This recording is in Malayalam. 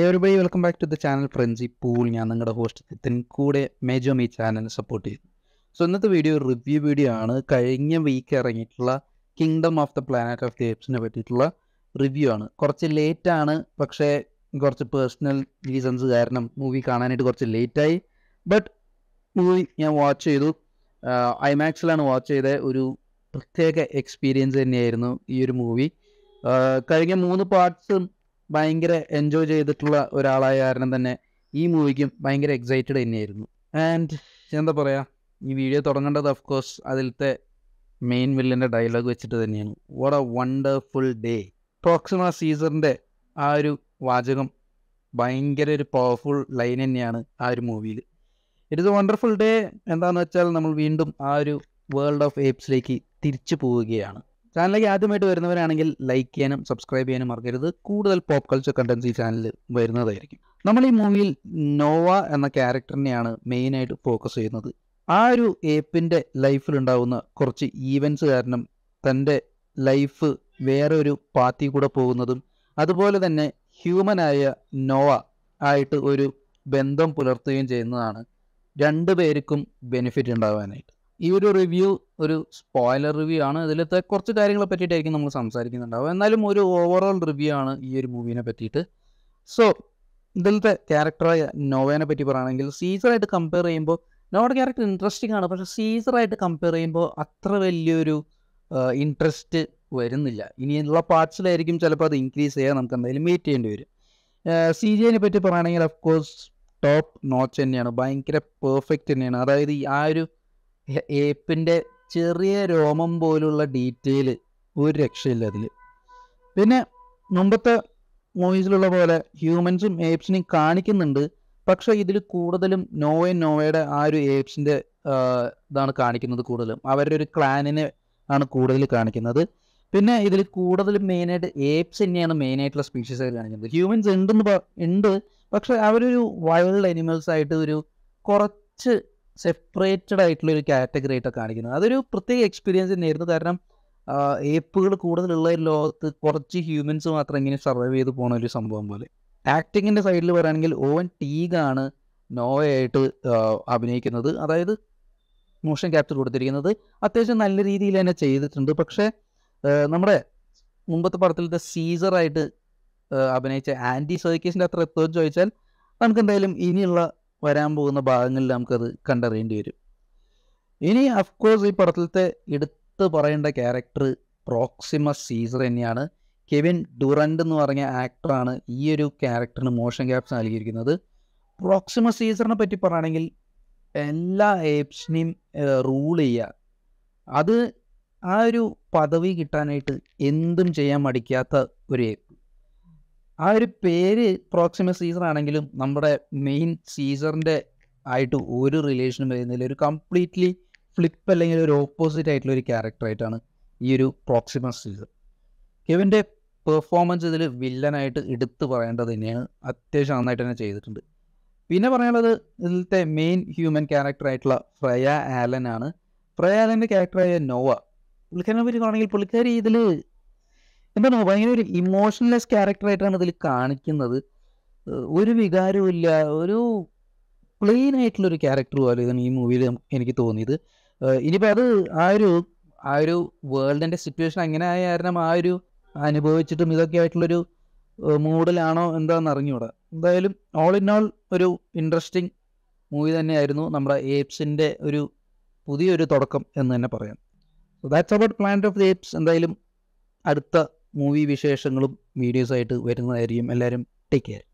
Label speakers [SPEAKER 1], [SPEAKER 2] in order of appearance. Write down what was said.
[SPEAKER 1] എവറിബി welcome back to the channel ഫ്രണ്ട്സി പൂൾ ഞാൻ നിങ്ങളുടെ ഹോസ്റ്റ് ചിത്തൻ കൂടെ മേജോ മീ ചാനൽ സപ്പോർട്ട് ചെയ്തു സോ ഇന്നത്തെ വീഡിയോ റിവ്യൂ വീഡിയോ ആണ് കഴിഞ്ഞ വീക്ക് ഇറങ്ങിയിട്ടുള്ള kingdom of the planet of the ഏപ്സിനെ പറ്റിയിട്ടുള്ള റിവ്യൂ ആണ് കുറച്ച് ലേറ്റ് ആണ് പക്ഷേ കുറച്ച് പേഴ്സണൽ റീസൺസ് കാരണം മൂവി കാണാനായിട്ട് കുറച്ച് ലേറ്റായി ബട്ട് മൂവി ഞാൻ വാച്ച് ചെയ്തു ഐമാക്സിലാണ് uh, വാച്ച് ചെയ്ത ഒരു പ്രത്യേക എക്സ്പീരിയൻസ് തന്നെയായിരുന്നു ഈ ഒരു മൂവി uh, കഴിഞ്ഞ മൂന്ന് പാർട്സും ഭയങ്കര എൻജോയ് ചെയ്തിട്ടുള്ള ഒരാളായ കാരണം തന്നെ ഈ മൂവിക്കും ഭയങ്കര എക്സൈറ്റഡ് തന്നെയായിരുന്നു ആൻഡ് എന്താ പറയുക ഈ വീഡിയോ തുടങ്ങേണ്ടത് ഓഫ് കോഴ്സ് അതിലത്തെ മെയിൻ വില്ലൻ്റെ ഡയലോഗ് വെച്ചിട്ട് തന്നെയാണ് what a wonderful day Proxima സീസറിൻ്റെ ആ ഒരു വാചകം ഭയങ്കര ഒരു പവർഫുൾ ലൈൻ തന്നെയാണ് ആ ഒരു മൂവിയിൽ it is a wonderful day എന്താണെന്ന് വെച്ചാൽ നമ്മൾ വീണ്ടും ആ ഒരു വേൾഡ് ഓഫ് ഏപ്സിലേക്ക് തിരിച്ചു പോവുകയാണ് ചാനലിലേക്ക് ആദ്യമായിട്ട് വരുന്നവരാണെങ്കിൽ ലൈക്ക് ചെയ്യാനും സബ്സ്ക്രൈബ് ചെയ്യാനും മറക്കരുത് കൂടുതൽ പോപ്പ് കൾച്ചർ കണ്ടൻസ് ഈ ചാനലിൽ വരുന്നതായിരിക്കും നമ്മൾ ഈ മൂവിയിൽ നോവ എന്ന ക്യാരക്ടറിനെയാണ് മെയിനായിട്ട് ഫോക്കസ് ചെയ്യുന്നത് ആ ഒരു ഏപ്പിൻ്റെ ലൈഫിലുണ്ടാവുന്ന കുറച്ച് ഈവൻസ് കാരണം തൻ്റെ ലൈഫ് വേറെ ഒരു പാത്തി കൂടെ പോകുന്നതും അതുപോലെ തന്നെ ഹ്യൂമനായ നോവ ആയിട്ട് ഒരു ബന്ധം പുലർത്തുകയും ചെയ്യുന്നതാണ് രണ്ടു പേർക്കും ബെനിഫിറ്റ് ഉണ്ടാവാനായിട്ട് ഈ ഒരു റിവ്യൂ ഒരു സ്പോയിലർ റിവ്യൂ ആണ് ഇതിലത്തെ കുറച്ച് കാര്യങ്ങളെ പറ്റിയിട്ടായിരിക്കും നമ്മൾ സംസാരിക്കുന്നുണ്ടാവുക എന്നാലും ഒരു ഓവറോൾ റിവ്യൂ ആണ് ഈ ഒരു മൂവീനെ പറ്റിയിട്ട് സോ ഇതിലത്തെ ക്യാരക്ടറായ നോവേനെ പറ്റി പറയുകയാണെങ്കിൽ സീസറായിട്ട് കമ്പയർ ചെയ്യുമ്പോൾ നോവയുടെ ക്യാരക്ടർ ഇൻട്രസ്റ്റിംഗ് ആണ് പക്ഷേ സീസറായിട്ട് കമ്പയർ ചെയ്യുമ്പോൾ അത്ര വലിയൊരു ഇൻട്രസ്റ്റ് വരുന്നില്ല ഇനിയുള്ള പാർട്സിലായിരിക്കും ചിലപ്പോൾ അത് ഇൻക്രീസ് ചെയ്യാൻ നമുക്ക് എന്തായാലും മീറ്റ് ചെയ്യേണ്ടി വരും സി ജിയെ പറ്റി പറയുകയാണെങ്കിൽ അഫ്കോഴ്സ് ടോപ്പ് നോച്ച് തന്നെയാണ് ഭയങ്കര പെർഫെക്റ്റ് തന്നെയാണ് അതായത് ആ ഒരു ഏപ്പിൻ്റെ ചെറിയ രോമം പോലുള്ള ഡീറ്റെയിൽ ഒരു രക്ഷയില്ല അതിൽ പിന്നെ മുമ്പത്തെ മൂവീസിലുള്ള പോലെ ഹ്യൂമൻസും ഏപ്സിനെയും കാണിക്കുന്നുണ്ട് പക്ഷേ ഇതിൽ കൂടുതലും നോവ നോവയുടെ ആ ഒരു ഏപ്സിൻ്റെ ഇതാണ് കാണിക്കുന്നത് കൂടുതലും അവരുടെ ഒരു ക്ലാനിനെ ആണ് കൂടുതൽ കാണിക്കുന്നത് പിന്നെ ഇതിൽ കൂടുതലും മെയിനായിട്ട് ഏപ്സ് തന്നെയാണ് മെയിനായിട്ടുള്ള സ്പീഷീസ് കാണിക്കുന്നത് ഹ്യൂമൻസ് ഉണ്ടെന്ന് ഉണ്ട് പക്ഷെ അവരൊരു വൈൽഡ് അനിമൽസ് ആയിട്ട് ഒരു കുറച്ച് സെപ്പറേറ്റഡ് ആയിട്ടുള്ള ഒരു കാറ്റഗറി ആയിട്ടാണ് കാണിക്കുന്നത് അതൊരു പ്രത്യേക എക്സ്പീരിയൻസ് തന്നെയായിരുന്നു കാരണം ഏപ്പുകൾ കൂടുതലുള്ള ലോകത്ത് കുറച്ച് ഹ്യൂമൻസ് മാത്രം ഇങ്ങനെ സർവൈവ് ചെയ്ത് പോണ ഒരു സംഭവം പോലെ ആക്ടിങ്ങിൻ്റെ സൈഡിൽ പറയുകയാണെങ്കിൽ ഓവൻ ടീഗാണ് നോവയായിട്ട് അഭിനയിക്കുന്നത് അതായത് മോഷൻ ക്യാപ്ചർ കൊടുത്തിരിക്കുന്നത് അത്യാവശ്യം നല്ല രീതിയിൽ തന്നെ ചെയ്തിട്ടുണ്ട് പക്ഷേ നമ്മുടെ മുമ്പത്തെ പടത്തിലത്തെ സീസറായിട്ട് അഭിനയിച്ച ആൻറ്റി സർക്കീസിൻ്റെ അത്ര എത്തുമെന്ന് ചോദിച്ചാൽ നമുക്ക് എന്തായാലും ഇനിയുള്ള വരാൻ പോകുന്ന ഭാഗങ്ങളിൽ നമുക്കത് കണ്ടറിയേണ്ടി വരും ഇനി അഫ്കോഴ്സ് ഈ പടത്തിലത്തെ എടുത്തു പറയേണ്ട ക്യാരക്ടർ പ്രോക്സിമസ് സീസർ തന്നെയാണ് കെവിൻ ഡുറൻ്റ് എന്ന് പറഞ്ഞ ആക്ടറാണ് ഈ ഒരു ക്യാരക്ടറിന് മോഷൻ ക്യാപ്സ് നൽകിയിരിക്കുന്നത് പ്രോക്സിമസ് സീസറിനെ പറ്റി പറയുകയാണെങ്കിൽ എല്ലാ ഏപ്സിനെയും റൂൾ ചെയ്യുക അത് ആ ഒരു പദവി കിട്ടാനായിട്ട് എന്തും ചെയ്യാൻ മടിക്കാത്ത ഒരു ഏപ്പ് ആ ഒരു പേര് പ്രോക്സിമ സീസർ ആണെങ്കിലും നമ്മുടെ മെയിൻ സീസറിൻ്റെ ആയിട്ട് ഒരു റിലേഷനും വരുന്നില്ല ഒരു കംപ്ലീറ്റ്ലി ഫ്ലിപ്പ് അല്ലെങ്കിൽ ഒരു ഓപ്പോസിറ്റ് ആയിട്ടുള്ള ഒരു ക്യാരക്ടറായിട്ടാണ് ഈ ഒരു പ്രോക്സിമ സീസർ കെവിൻ്റെ പെർഫോമൻസ് ഇതിൽ വില്ലനായിട്ട് എടുത്തു പറയേണ്ടത് തന്നെയാണ് അത്യാവശ്യം നന്നായിട്ട് തന്നെ ചെയ്തിട്ടുണ്ട് പിന്നെ പറയാനുള്ളത് ഇതിലത്തെ മെയിൻ ഹ്യൂമൻ ക്യാരക്ടറായിട്ടുള്ള ഫ്രയ ആലൻ ആണ് ഫ്രയ ആലൻ്റെ ക്യാരക്ടറായ നോവ പുള്ളിക്കാരനെ പറ്റി പറയുകയാണെങ്കിൽ പുള്ളിക്കാരി ഇതിൽ എന്താണ് ഭയങ്കര ഒരു ഇമോഷൻലെസ് ക്യാരക്ടറായിട്ടാണ് ഇതിൽ കാണിക്കുന്നത് ഒരു വികാരവുമില്ല ഒരു പ്ലെയിൻ ആയിട്ടുള്ള ഒരു ക്യാരക്ടർ പോലെ ഇതാണ് ഈ മൂവിയിൽ എനിക്ക് തോന്നിയത് ഇനിയിപ്പോൾ അത് ആ ഒരു ആ ഒരു വേൾഡിൻ്റെ സിറ്റുവേഷൻ അങ്ങനെ ആയ കാരണം ആ ഒരു അനുഭവിച്ചിട്ടും ഇതൊക്കെ ആയിട്ടുള്ളൊരു മൂഡിലാണോ എന്താണെന്ന് അറിഞ്ഞൂടാ എന്തായാലും ഓൾ ഇൻ ഓൾ ഒരു ഇൻട്രസ്റ്റിംഗ് മൂവി തന്നെയായിരുന്നു നമ്മുടെ ഏപ്സിൻ്റെ ഒരു പുതിയൊരു തുടക്കം എന്ന് തന്നെ പറയാം that's about planet of the Apes എന്തായാലും അടുത്ത മൂവി വിശേഷങ്ങളും വീഡിയോസായിട്ട് വരുന്നതായിരിക്കും എല്ലാവരും ടേക്ക് കെയർ